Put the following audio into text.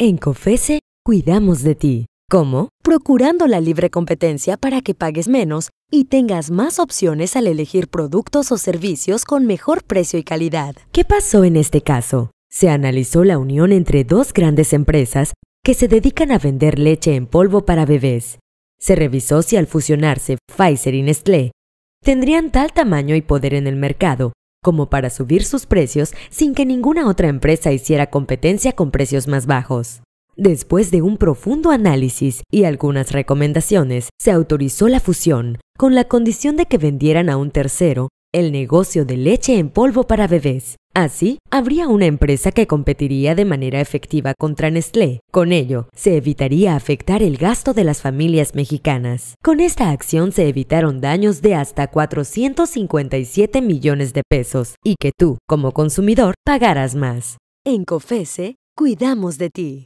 En COFESE cuidamos de ti. ¿Cómo? Procurando la libre competencia para que pagues menos y tengas más opciones al elegir productos o servicios con mejor precio y calidad. ¿Qué pasó en este caso? Se analizó la unión entre dos grandes empresas que se dedican a vender leche en polvo para bebés. Se revisó si al fusionarse Pfizer y Nestlé tendrían tal tamaño y poder en el mercado como para subir sus precios sin que ninguna otra empresa hiciera competencia con precios más bajos. Después de un profundo análisis y algunas recomendaciones, se autorizó la fusión, con la condición de que vendieran a un tercero el negocio de leche en polvo para bebés, Así, habría una empresa que competiría de manera efectiva contra Nestlé. Con ello, se evitaría afectar el gasto de las familias mexicanas. Con esta acción se evitaron daños de hasta 457 millones de pesos y que tú, como consumidor, pagarás más. En COFESE, cuidamos de ti.